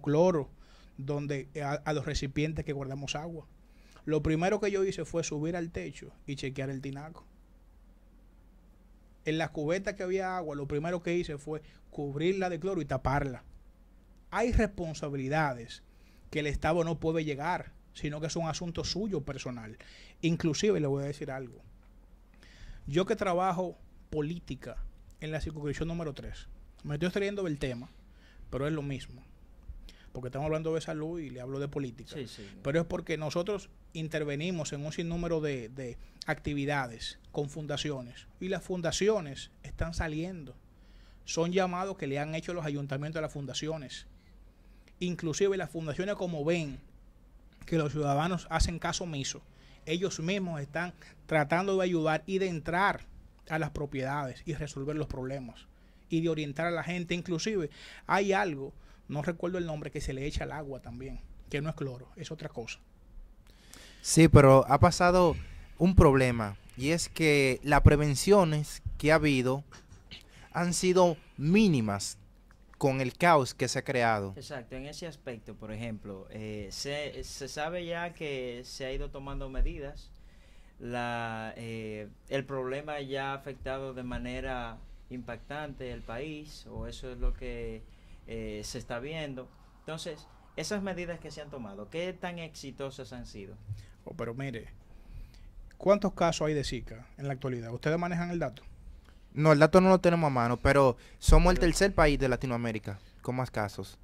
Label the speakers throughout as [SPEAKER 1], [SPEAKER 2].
[SPEAKER 1] cloro donde, eh, a, los recipientes que guardamos agua. Lo primero que yo hice fue subir al techo y chequear el tinaco. En la cubeta que había agua, lo primero que hice fue cubrirla de cloro y taparla. Hay responsabilidades que el Estado no puede llegar, sino que es un asunto suyo personal. Inclusive le voy a decir algo. Yo que trabajo política en la circunscripción número 3, me estoy extrayendo del tema, pero es lo mismo porque estamos hablando de salud y le hablo de política, pero es porque nosotros intervenimos en un sinnúmero de, de actividades con fundaciones y las fundaciones están saliendo. Son llamados que le han hecho los ayuntamientos a las fundaciones. Inclusive las fundaciones como ven que los ciudadanos hacen caso omiso, ellos mismos están tratando de ayudar y de entrar a las propiedades y resolver los problemas y de orientar a la gente. Inclusive hay algo no recuerdo el nombre, que se le echa al agua también, que no es cloro, es otra cosa.
[SPEAKER 2] Sí, pero ha pasado un problema y es que las prevenciones que ha habido han sido mínimas con el caos que se ha creado.
[SPEAKER 3] Exacto, en ese aspecto, por ejemplo, eh, se, sabe ya que se ha ido tomando medidas, eh, el problema ya ha afectado de manera impactante el país, o eso es lo que eh, se está viendo. Entonces, esas medidas que se han tomado, ¿qué tan exitosas han sido? Oh, pero mire,
[SPEAKER 1] ¿cuántos casos hay de Zika en la actualidad? ¿Ustedes manejan el dato? No, el
[SPEAKER 2] dato no lo tenemos a mano, pero somos el tercer país de Latinoamérica con más casos.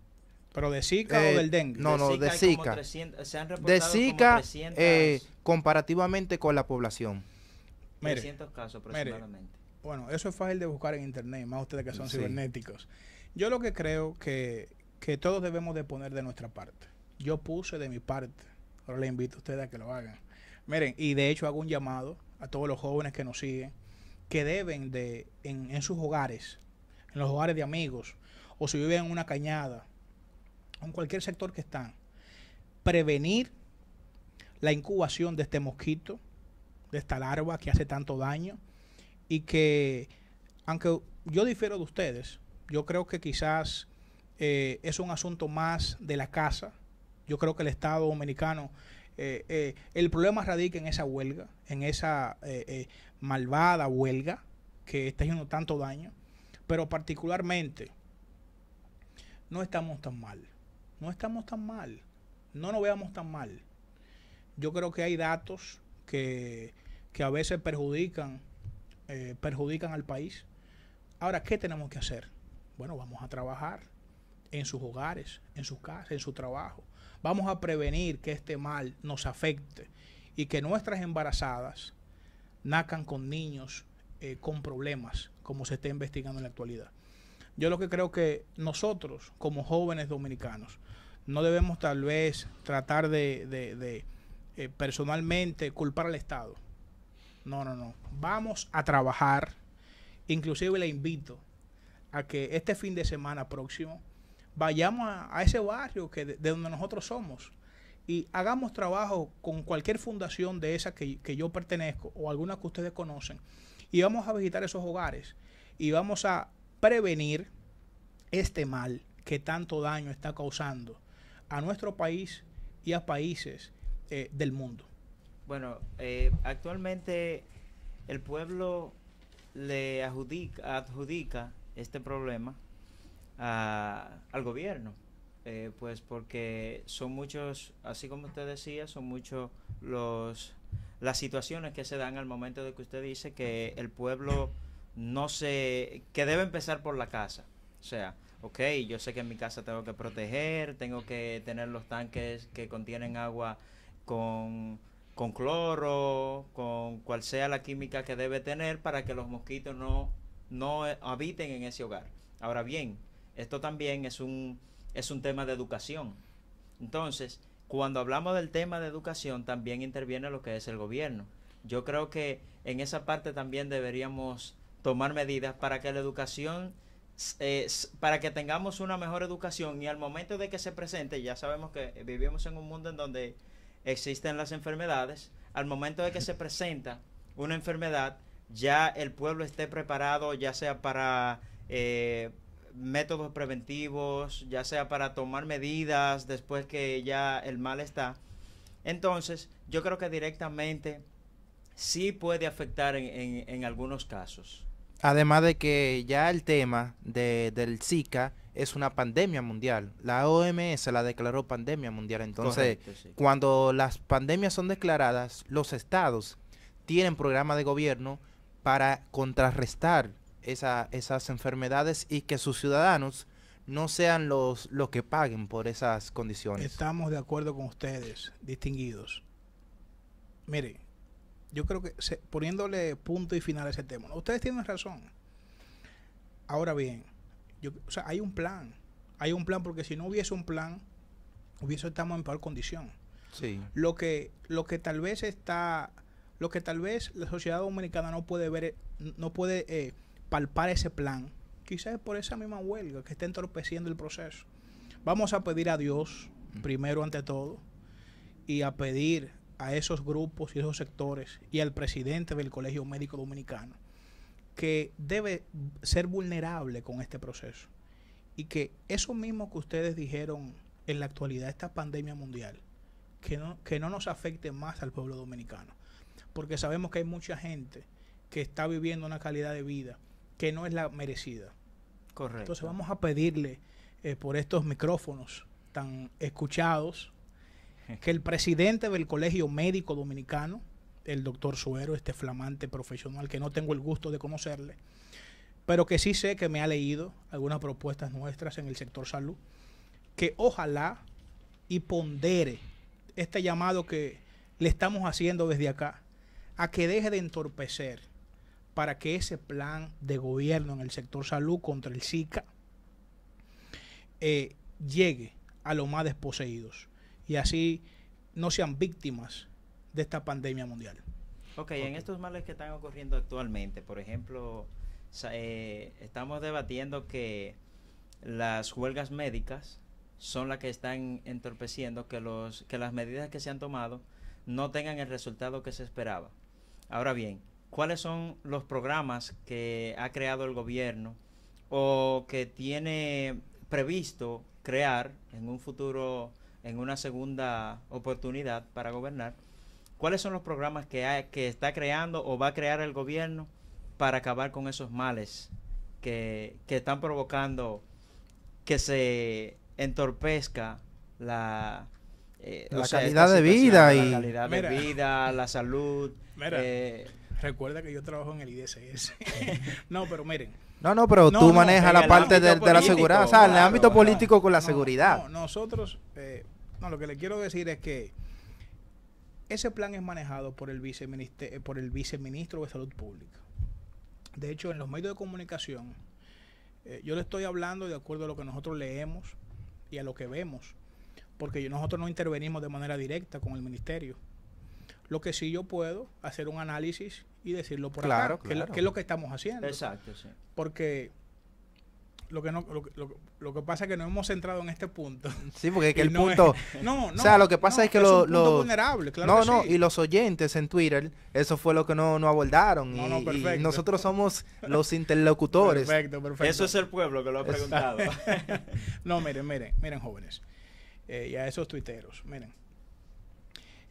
[SPEAKER 3] ¿Pero de Zika o eh, del dengue? No, no, de Zika. de Zika, eh,
[SPEAKER 2] comparativamente con la población.
[SPEAKER 3] 300 casos aproximadamente.
[SPEAKER 1] bueno, eso es fácil de buscar en internet, más ustedes que son cibernéticos. Yo lo que creo que, todos debemos de poner de nuestra parte. Yo puse de mi parte. Ahora le invito a ustedes a que lo hagan. Miren, y de hecho hago un llamado a todos los jóvenes que nos siguen, que deben de, en, en sus hogares, en los hogares de amigos, o si viven en una cañada, en cualquier sector que están, prevenir la incubación de este mosquito, de esta larva que hace tanto daño, y que, aunque yo difiero de ustedes, yo creo que quizás eh, es un asunto más de la casa. Yo creo que el Estado dominicano, eh, eh, el problema radica en esa huelga, en esa malvada huelga que está haciendo tanto daño. Pero particularmente, no estamos tan mal. No estamos tan mal. No nos veamos tan mal. Yo creo que hay datos que, que a veces perjudican, perjudican al país. Ahora, ¿qué tenemos que hacer? Bueno, vamos a trabajar en sus hogares, en sus casas, en su trabajo. Vamos a prevenir que este mal nos afecte y que nuestras embarazadas nacan con niños eh, con problemas, como se está investigando en la actualidad. Yo lo que creo que nosotros, como jóvenes dominicanos, no debemos tal vez tratar de, eh, personalmente culpar al Estado. No, no, no. Vamos a trabajar. Inclusive le invito a que este fin de semana próximo vayamos a, ese barrio que de, donde nosotros somos y hagamos trabajo con cualquier fundación de esa que, yo pertenezco o alguna que ustedes conocen y vamos a visitar esos hogares y vamos a prevenir este mal que tanto daño está causando a nuestro país y a países eh, del mundo. Bueno,
[SPEAKER 3] eh, actualmente el pueblo le adjudica este problema al gobierno. Eh, pues porque son muchos, así como usted decía, son muchos los las situaciones que se dan al momento de que usted dice que el pueblo no se, que debe empezar por la casa. O sea, ok, yo sé que en mi casa tengo que proteger, tengo que tener los tanques que contienen agua con, con cloro, con cual sea la química que debe tener para que los mosquitos no no eh, habiten en ese hogar. Ahora bien, esto también es un, es un tema de educación. Entonces, cuando hablamos del tema de educación, también interviene lo que es el gobierno. Yo creo que en esa parte también deberíamos tomar medidas para que la educación, eh, para que tengamos una mejor educación y al momento de que se presente, ya sabemos que vivimos en un mundo en donde existen las enfermedades, al momento de que se presenta una enfermedad, ya el pueblo esté preparado, ya sea para eh, métodos preventivos, ya sea para tomar medidas después que ya el mal está. Entonces, yo creo que directamente sí puede afectar en, en, algunos casos.
[SPEAKER 2] Además de que ya el tema del Zika es una pandemia mundial. La OMS la declaró pandemia mundial. Entonces, cuando las pandemias son declaradas, los estados tienen programas de gobierno para contrarrestar esas enfermedades y que sus ciudadanos no sean los, los que paguen por esas condiciones.
[SPEAKER 1] Estamos de acuerdo con ustedes, distinguidos. Mire, yo creo que poniéndole punto y final a ese tema, ustedes tienen razón. Ahora bien, yo, hay un plan. Hay un plan porque si no hubiese un plan, hubiese estamos en peor condición. Sí. Lo que, lo que tal vez está lo que tal vez la sociedad dominicana no puede ver, no puede eh, palpar ese plan, quizás es por esa misma huelga que está entorpeciendo el proceso. Vamos a pedir a Dios, primero ante todo, y a pedir a esos grupos y esos sectores y al presidente del Colegio Médico Dominicano que debe ser vulnerable con este proceso y que eso mismo que ustedes dijeron en la actualidad, esta pandemia mundial, que no, que no nos afecte más al pueblo dominicano porque sabemos que hay mucha gente que está viviendo una calidad de vida que no es la merecida.
[SPEAKER 3] Correcto. Entonces vamos a
[SPEAKER 1] pedirle eh, por estos micrófonos tan escuchados que el presidente del Colegio Médico Dominicano, el doctor Suero, este flamante profesional que no tengo el gusto de conocerle, pero que sí sé que me ha leído algunas propuestas nuestras en el sector salud, que ojalá y pondere este llamado que le estamos haciendo desde acá a que deje de entorpecer para que ese plan de gobierno en el sector salud contra el Zika eh, llegue a los más desposeídos y así no sean víctimas de esta pandemia mundial.
[SPEAKER 3] Ok, en estos males que están ocurriendo actualmente, por ejemplo, eh, estamos debatiendo que las huelgas médicas son las que están entorpeciendo que, los, que las medidas que se han tomado no tengan el resultado que se esperaba. Ahora bien, ¿cuáles son los programas que ha creado el gobierno o que tiene previsto crear en un futuro, en una segunda oportunidad para gobernar? ¿Cuáles son los programas que, que está creando o va a crear el gobierno para acabar con esos males que, que están provocando que se entorpezca la, eh, la, calidad de vida y... La calidad de vida, la
[SPEAKER 1] salud. Eh, recuerda que yo trabajo en el IDSS. no, pero miren. No, no, pero tú manejas la parte de, la seguridad, o sea, en el ámbito político con la seguridad. nosotros, eh, no, lo que le quiero decir es que ese plan es manejado por el, por el viceministro de Salud Pública. De hecho, en los medios de comunicación, yo le estoy hablando de acuerdo a lo que nosotros leemos y a lo que vemos porque nosotros no intervenimos de manera directa con el ministerio. Lo que sí yo puedo hacer un análisis y decirlo por claro, acá, Que, es, lo que estamos haciendo. Exacto, sí. Porque lo que, no, lo, que pasa es que no hemos centrado en este punto. Sí, porque que el punto. no, no. O sea, lo que pasa es que los. Lo, vulnerable, claro. No, no, y
[SPEAKER 2] los oyentes en Twitter, eso fue lo que no, no abordaron. No, y, y, nosotros somos los interlocutores.
[SPEAKER 1] perfecto, perfecto. Eso es el pueblo que lo ha preguntado. no, miren, miren, miren, jóvenes. Eh, y a esos tuiteros. Miren,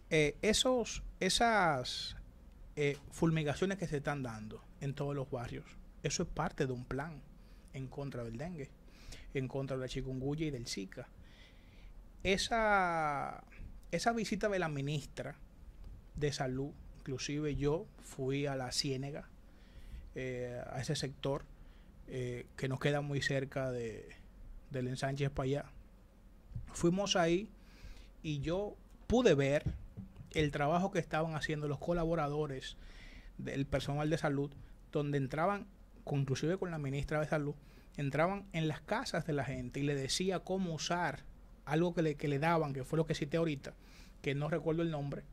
[SPEAKER 1] eh, esos, esas eh, fulmigaciones que se están dando en todos los barrios, eso es parte de un plan en contra del dengue, en contra de la chikungunya y del Zika. Esa, esa visita de la ministra de salud, inclusive yo fui a la Ciénega, eh, a ese sector que nos queda muy cerca de, del ensanche para allá, Fuimos ahí y yo pude ver el trabajo que estaban haciendo los colaboradores del personal de salud, donde entraban, inclusive con la ministra de salud, entraban en las casas de la gente y le decía cómo usar algo que le, que le daban, que fue lo que cité ahorita, que no recuerdo el nombre.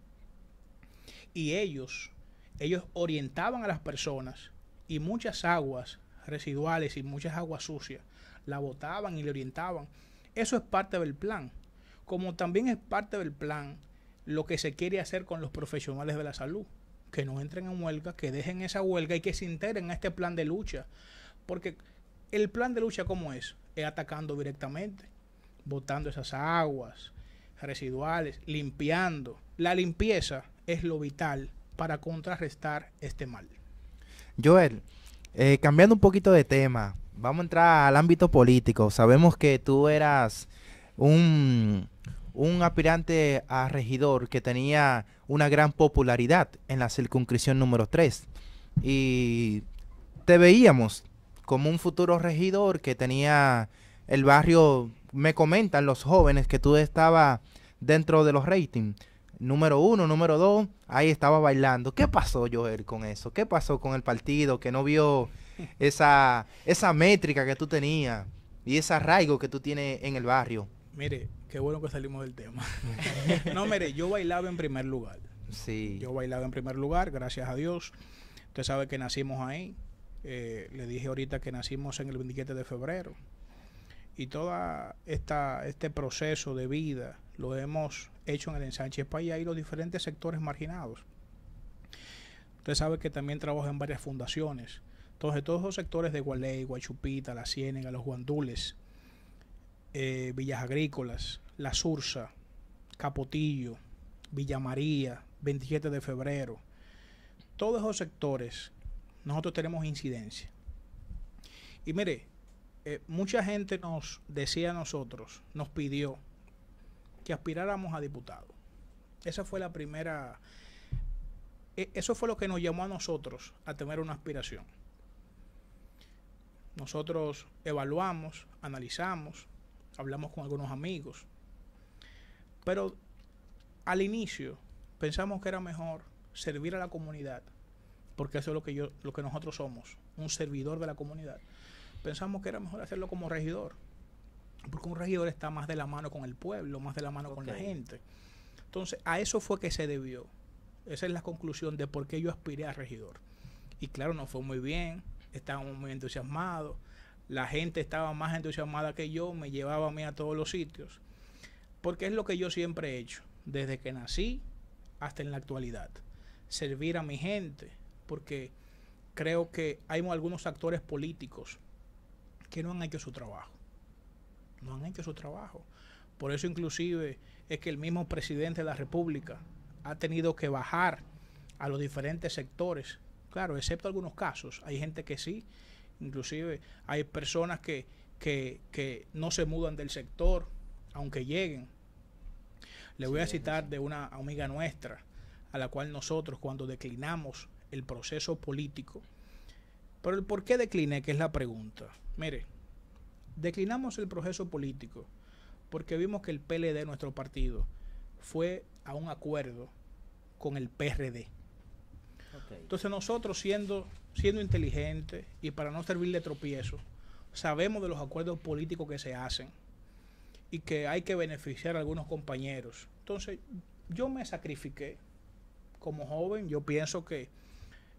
[SPEAKER 1] Y ellos, ellos orientaban a las personas y muchas aguas residuales y muchas aguas sucias la botaban y le orientaban eso es parte del plan. Como también es parte del plan lo que se quiere hacer con los profesionales de la salud. Que no entren en huelga, que dejen esa huelga y que se integren a este plan de lucha. Porque el plan de lucha, ¿cómo es? Es atacando directamente, botando esas aguas residuales, limpiando. La limpieza es lo vital para contrarrestar este mal.
[SPEAKER 2] Joel, eh, cambiando un poquito de tema, vamos a entrar al ámbito político. Sabemos que tú eras un, aspirante a regidor que tenía una gran popularidad en la circunscripción número 3. Y te veíamos como un futuro regidor que tenía el barrio, me comentan los jóvenes que tú estabas dentro de los ratings número uno, número dos, ahí estaba bailando. ¿Qué pasó, Joel, con eso? ¿Qué pasó con el partido que no vio esa, esa métrica que tú tenías y ese arraigo que tú tienes en el barrio?
[SPEAKER 1] Mire, qué bueno que salimos del tema. no, mire, yo bailaba en primer lugar. Sí. Yo bailaba en primer lugar, gracias a Dios. Usted sabe que nacimos ahí. Eh, le dije ahorita que nacimos en el 27 de febrero. Y todo este proceso de vida lo hemos hecho en el ensanche país y los diferentes sectores marginados. Usted sabe que también trabaja en varias fundaciones. Entonces, todos los sectores de Gualey, Guachupita, La Ciénega, Los Guandules, eh, Villas Agrícolas, La Sursa, Capotillo, Villa María, 27 de febrero. Todos esos sectores, nosotros tenemos incidencia. Y mire, eh, mucha gente nos decía a nosotros, nos pidió que aspiráramos a diputado. Esa fue la primera... E, eso fue lo que nos llamó a nosotros a tener una aspiración. Nosotros evaluamos, analizamos, hablamos con algunos amigos, pero al inicio pensamos que era mejor servir a la comunidad, porque eso es lo que, yo, lo que nosotros somos, un servidor de la comunidad. Pensamos que era mejor hacerlo como regidor, porque un regidor está más de la mano con el pueblo, más de la mano con la gente. Entonces, a eso fue que se debió. Esa es la conclusión de por qué yo aspiré a regidor. Y claro, no fue muy bien, estábamos muy entusiasmados, la gente estaba más entusiasmada que yo, me llevaba a mí a todos los sitios, porque es lo que yo siempre he hecho, desde que nací hasta en la actualidad, servir a mi gente, porque creo que hay algunos actores políticos que no han hecho su trabajo no han hecho su trabajo. Por eso inclusive es que el mismo presidente de la República ha tenido que bajar a los diferentes sectores. Claro, excepto algunos casos. Hay gente que sí. Inclusive hay personas que, no se mudan del sector, aunque lleguen. Le voy a citar de una amiga nuestra, a la cual nosotros cuando declinamos el proceso político, pero el por qué decliné, que es la pregunta. Mire, Declinamos el proceso político porque vimos que el PLD, nuestro partido, fue a un acuerdo con el PRD. Entonces nosotros siendo, siendo inteligentes y para no servir de tropiezo, sabemos de los acuerdos políticos que se hacen y que hay que beneficiar a algunos compañeros. Entonces yo me sacrifiqué como joven, yo pienso que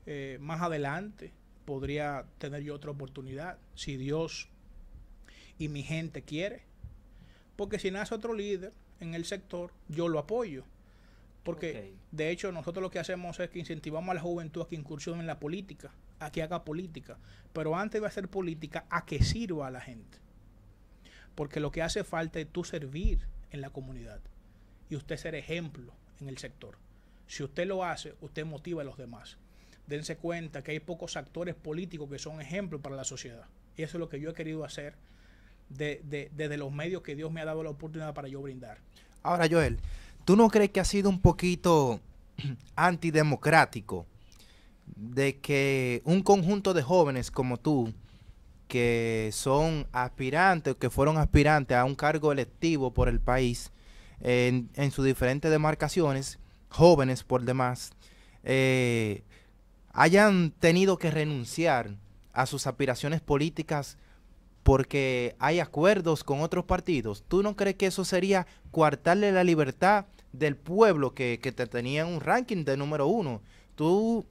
[SPEAKER 1] eh, más adelante podría tener yo otra oportunidad, si Dios y mi gente quiere. Porque si nace otro líder en el sector, yo lo apoyo. Porque de hecho nosotros lo que hacemos es que incentivamos a la juventud a que incursione en la política, a que haga política. Pero antes de hacer política, a que sirva a la gente. Porque lo que hace falta es tú servir en la comunidad y usted ser ejemplo en el sector. Si usted lo hace, usted motiva a los demás. Dense cuenta que hay pocos actores políticos que son ejemplos para la sociedad. Y eso es lo que yo he querido hacer de, desde los medios que Dios me ha dado la oportunidad para yo brindar.
[SPEAKER 2] Ahora, Joel, ¿tú no crees que ha sido un poquito antidemocrático de que un conjunto de jóvenes como tú, que son aspirantes, que fueron aspirantes a un cargo electivo por el país, en, sus diferentes demarcaciones, jóvenes por demás, eh, hayan tenido que renunciar a sus aspiraciones políticas porque hay acuerdos con otros partidos. ¿Tú no crees que eso sería coartarle la libertad del pueblo que, te tenía un ranking de número uno? Tú,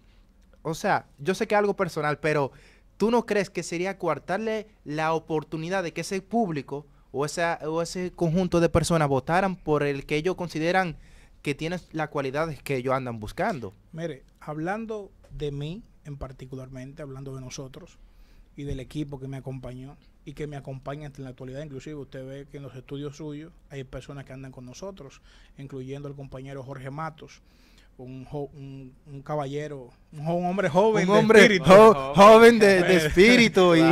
[SPEAKER 2] o sea, yo sé que es algo personal, pero ¿tú no crees que sería coartarle la oportunidad de que ese público o, esa, o ese conjunto de personas votaran por el que ellos consideran que tiene las cualidades que ellos andan buscando?
[SPEAKER 1] Mire, hablando de mí en particularmente, hablando de nosotros, y del equipo que me acompañó y que me acompaña en la actualidad. Inclusive usted ve que en los estudios suyos hay personas que andan con nosotros, incluyendo el compañero Jorge Matos. Un, caballero, un, hombre joven, un hombre joven de, espíritu. y,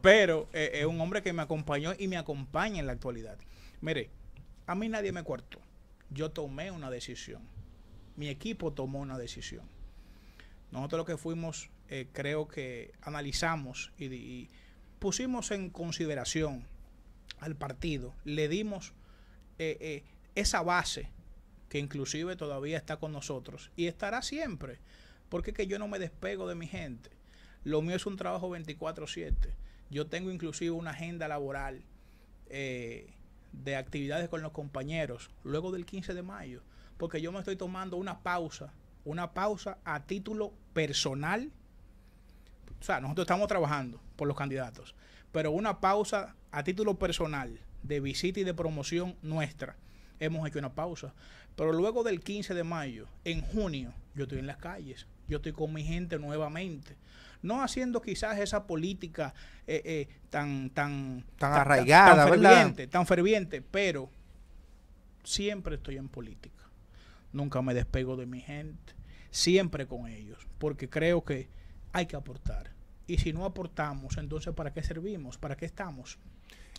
[SPEAKER 1] Pero eh, es un hombre que me acompañó y me acompaña en la actualidad. Mire, a mí nadie me cortó. Yo tomé una decisión. Mi equipo tomó una decisión. Nosotros lo que fuimos eh, creo que analizamos y, pusimos en consideración al partido, le dimos eh, eh, esa base que inclusive todavía está con nosotros y estará siempre, porque que yo no me despego de mi gente. Lo mío es un trabajo 24/7. Yo tengo inclusive una agenda laboral de actividades con los compañeros luego del 15 de mayo, porque yo me estoy tomando una pausa, una pausa a título personal o sea, nosotros estamos trabajando por los candidatos, pero una pausa a título personal de visita y de promoción nuestra, hemos hecho una pausa. Pero luego del 15 de mayo, en junio, yo estoy en las calles, yo estoy con mi gente nuevamente. No haciendo quizás esa política eh, eh, tan, tan, arraigada, tan ferviente, pero siempre estoy en política. Nunca me despego de mi gente, siempre con ellos, porque creo que hay que aportar. Y si no aportamos, entonces ¿para qué servimos? ¿Para qué estamos?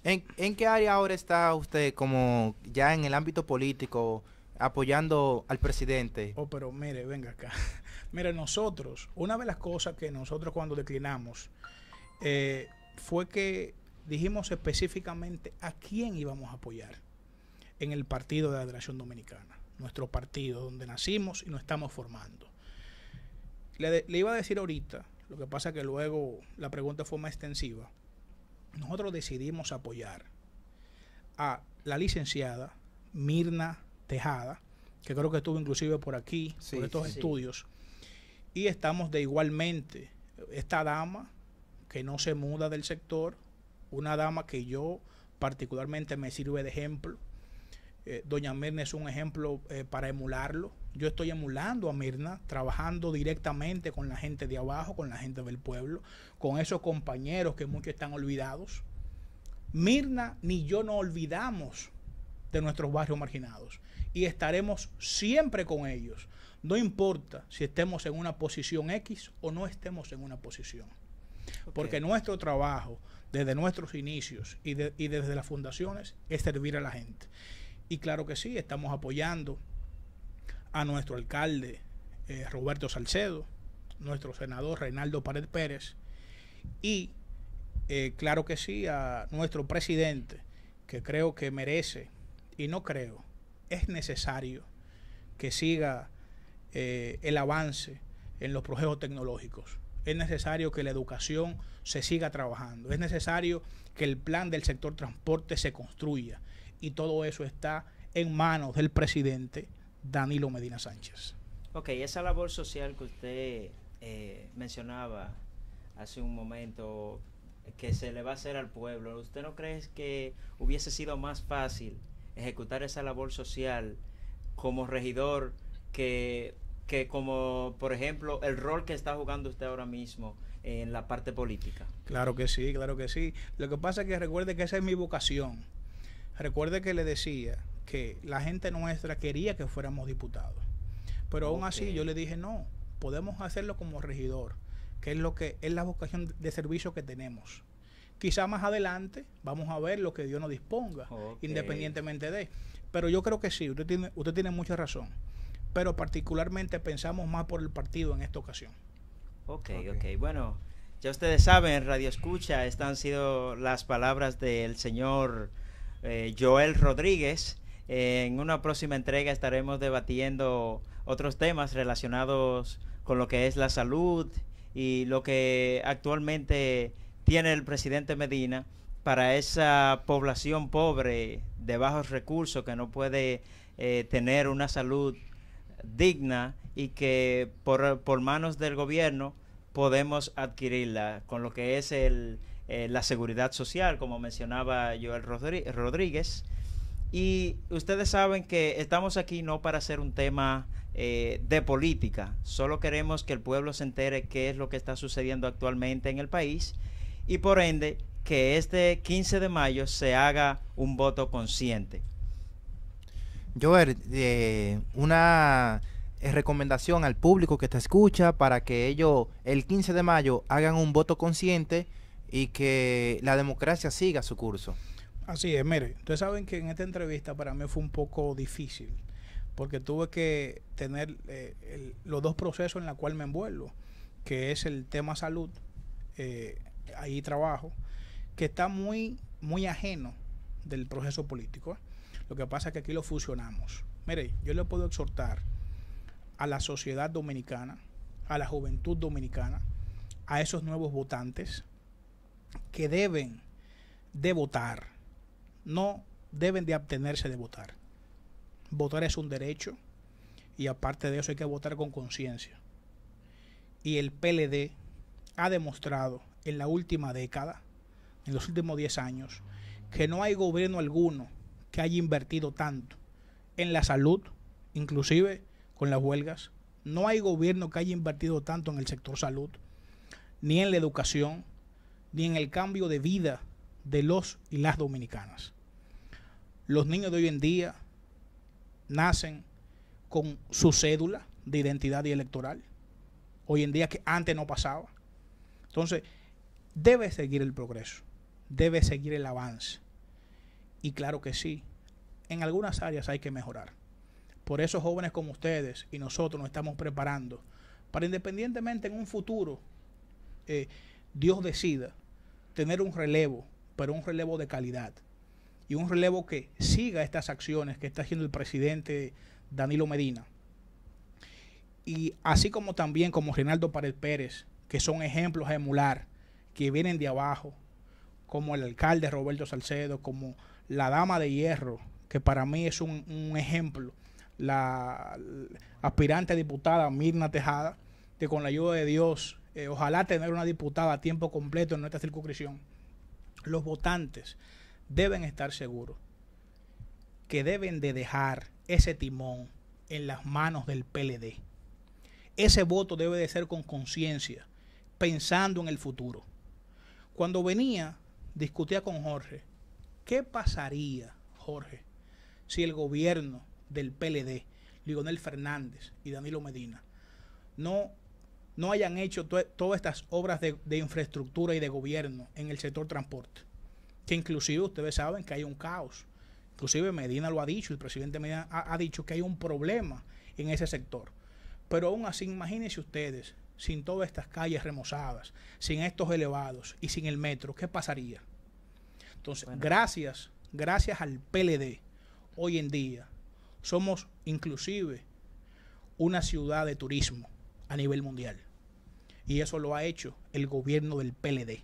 [SPEAKER 2] ¿En, qué área ahora está usted como ya en el ámbito político apoyando al presidente?
[SPEAKER 1] Oh, pero mire, venga acá. mire, nosotros, una de las cosas que nosotros cuando declinamos eh, fue que dijimos específicamente a quién íbamos a apoyar en el Partido de la Federación Dominicana, nuestro partido donde nacimos y nos estamos formando. Le, iba a decir ahorita, lo que pasa que luego la pregunta fue más extensiva. Nosotros decidimos apoyar a la licenciada Mirna Tejada, que creo que estuvo inclusive por aquí, por estos estudios. Y estamos de igualmente esta dama que no se muda del sector, una dama que yo particularmente me sirve de ejemplo. Eh, doña Mirna es un ejemplo eh, para emularlo yo estoy emulando a Mirna, trabajando directamente con la gente de abajo, con la gente del pueblo, con esos compañeros que muchos están olvidados. Mirna ni yo no olvidamos de nuestros barrios marginados y estaremos siempre con ellos. No importa si estemos en una posición X o no estemos en una posición. Porque nuestro trabajo, desde nuestros inicios y desde las fundaciones, es servir a la gente. Y claro que sí, estamos apoyando a nuestro alcalde eh, Roberto Salcedo, nuestro senador Reinaldo Pared Pérez y eh, claro que sí a nuestro presidente, que creo que merece, y no creo, es necesario que siga eh, el avance en los proyectos tecnológicos. Es necesario que la educación se siga trabajando. Es necesario que el plan del sector transporte se construya. Y todo eso está en manos del presidente Danilo Medina Sánchez.
[SPEAKER 3] Ok, esa labor social que usted eh, mencionaba hace un momento, que se le va a hacer al pueblo, ¿usted no cree que hubiese sido más fácil ejecutar esa labor social como regidor que, que como, por ejemplo, el rol que está jugando usted ahora mismo? en la parte política.
[SPEAKER 1] Claro que sí, claro que sí. Lo que pasa es que recuerde que esa es mi vocación. Recuerde que le decía que la gente nuestra quería que fuéramos diputados. Pero aún así yo le dije, no, podemos hacerlo como regidor, que es lo que es la vocación de servicio que tenemos. Quizá más adelante vamos a ver lo que Dios nos disponga, independientemente de. Pero yo creo que sí, usted tiene, usted tiene mucha razón. Pero particularmente pensamos más por
[SPEAKER 3] el partido en esta ocasión. Ok, ok. Bueno, ya ustedes saben, Radio Escucha, estas han sido las palabras del señor eh, Joel Rodríguez en una próxima entrega estaremos debatiendo otros temas relacionados con lo que es la salud y lo que actualmente tiene el presidente Medina para esa población pobre de bajos recursos que no puede eh, tener una salud digna y que por, por, manos del gobierno podemos adquirirla con lo que es el, eh, la seguridad social, como mencionaba Joel Rodríguez, y ustedes saben que estamos aquí no para hacer un tema eh, de política, solo queremos que el pueblo se entere qué es lo que está sucediendo actualmente en el país y por ende que este 15 de mayo se haga un voto consciente.
[SPEAKER 2] Yo eh, una eh, recomendación al público que te escucha para que ellos el 15 de mayo hagan un voto consciente y que la democracia siga su curso.
[SPEAKER 1] Así es, mire, ustedes saben que en esta entrevista para mí fue un poco difícil, porque tuve que tener eh, los dos procesos en los cuales me envuelvo, que es el tema salud, eh, ahí trabajo, que está muy, muy ajeno del proceso político. Lo que pasa es que aquí lo fusionamos. Mire, yo le puedo exhortar a la sociedad dominicana, a la juventud dominicana, a esos nuevos votantes que deben de votar no deben de abstenerse de votar. Votar es un derecho y aparte de eso hay que votar con conciencia. Y el PLD ha demostrado en la última década, en los últimos 10 años, que no hay gobierno alguno que haya invertido tanto en la salud, inclusive con las huelgas. No hay gobierno que haya invertido tanto en el sector salud, ni en la educación, ni en el cambio de vida de los y las dominicanas. Los niños de hoy en día nacen con su cédula de identidad y electoral. Hoy en día que antes no pasaba. Entonces, debe seguir el progreso, debe seguir el avance. Y claro que sí, en algunas áreas hay que mejorar. Por eso jóvenes como ustedes y nosotros nos estamos preparando para independientemente en un futuro, eh, Dios decida, tener un relevo pero un relevo de calidad. Y un relevo que siga estas acciones que está haciendo el presidente Danilo Medina. Y así como también como Reinaldo Pared Pérez, que son ejemplos a emular, que vienen de abajo, como el alcalde Roberto Salcedo, como la dama de hierro, que para mí es un, ejemplo, la, aspirante diputada Mirna Tejada, que con la ayuda de Dios, eh, ojalá tener una diputada a tiempo completo en nuestra circunscripción los votantes deben estar seguros que deben de dejar ese timón en las manos del PLD. Ese voto debe de ser con conciencia, pensando en el futuro. Cuando venía, discutía con Jorge, ¿qué pasaría, Jorge, si el gobierno del PLD, Lionel Fernández y Danilo Medina, no no hayan hecho todas estas obras de, infraestructura y de gobierno en el sector transporte. Que inclusive ustedes saben que hay un caos. Inclusive Medina lo ha dicho, el presidente Medina ha, dicho que hay un problema en ese sector. Pero aún así, imagínense ustedes, sin todas estas calles remozadas, sin estos elevados y sin el metro, ¿qué pasaría? Entonces, gracias, gracias al PLD, hoy en día somos inclusive una ciudad de turismo a nivel mundial y eso lo ha hecho el gobierno del PLD.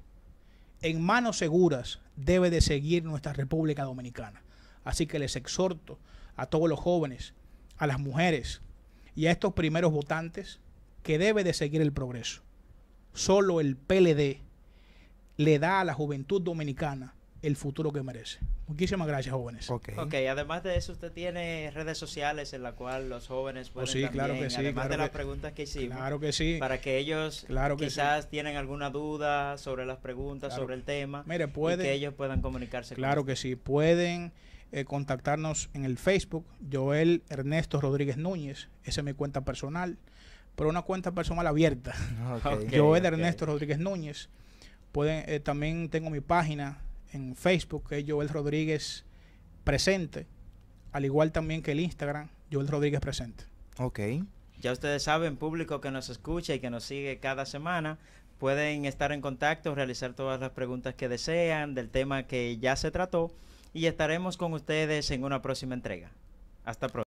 [SPEAKER 1] En manos seguras debe de seguir nuestra República Dominicana. Así que les exhorto a todos los jóvenes, a las mujeres y a estos primeros votantes que debe de seguir el progreso. Solo el PLD le da a la juventud dominicana el futuro que merece. Muchísimas gracias, jóvenes. Ok,
[SPEAKER 3] además de eso, usted tiene redes sociales en las cuales los jóvenes oh, pueden. sí, claro que Además de las preguntas que hicimos. Claro que sí. Para que ellos quizás tienen alguna duda sobre las preguntas, sobre el tema. Mire, pueden, que ellos puedan comunicarse Claro
[SPEAKER 1] que sí. Pueden eh, contactarnos en el Facebook, Joel Ernesto Rodríguez Núñez. Esa es mi cuenta personal. Pero una cuenta personal abierta. Joel Ernesto Rodríguez Núñez. Pueden, eh, también tengo mi página en Facebook, es Joel Rodríguez Presente, al igual también que el Instagram, Joel Rodríguez Presente. Ok.
[SPEAKER 3] Ya ustedes saben, público que nos escucha y que nos sigue cada semana, pueden estar en contacto, realizar todas las preguntas que desean del tema que ya se trató y estaremos con ustedes en una próxima entrega. Hasta pronto.